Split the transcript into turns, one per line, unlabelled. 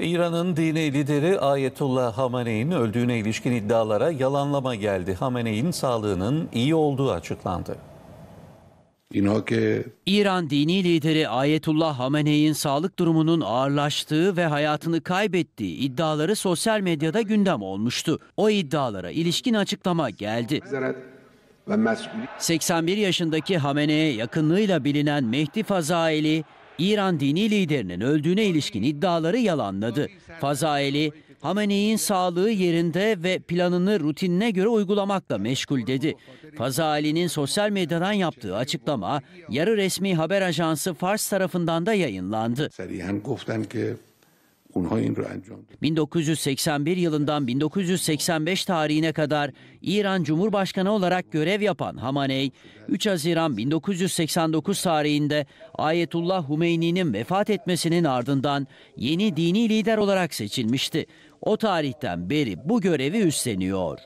İran'ın dini lideri Ayetullah Hamenei'nin öldüğüne ilişkin iddialara yalanlama
geldi. Hamenei'nin sağlığının iyi olduğu açıklandı. İran dini lideri Ayetullah Hamenei'nin sağlık durumunun ağırlaştığı ve hayatını kaybettiği iddiaları sosyal medyada gündem olmuştu. O iddialara ilişkin açıklama geldi. 81 yaşındaki Hamene'ye yakınlığıyla bilinen Mehdi Fazaili, İran dini liderinin öldüğüne ilişkin iddiaları yalanladı. Fazaeli, Hameney'in sağlığı yerinde ve planını rutinine göre uygulamakla meşgul dedi. Fazaeli'nin sosyal medyadan yaptığı açıklama yarı resmi haber ajansı Fars tarafından da yayınlandı. 1981 yılından 1985 tarihine kadar İran Cumhurbaşkanı olarak görev yapan Hamaney, 3 Haziran 1989 tarihinde Ayetullah Humeyni'nin vefat etmesinin ardından yeni dini lider olarak seçilmişti. O tarihten beri bu görevi üstleniyor.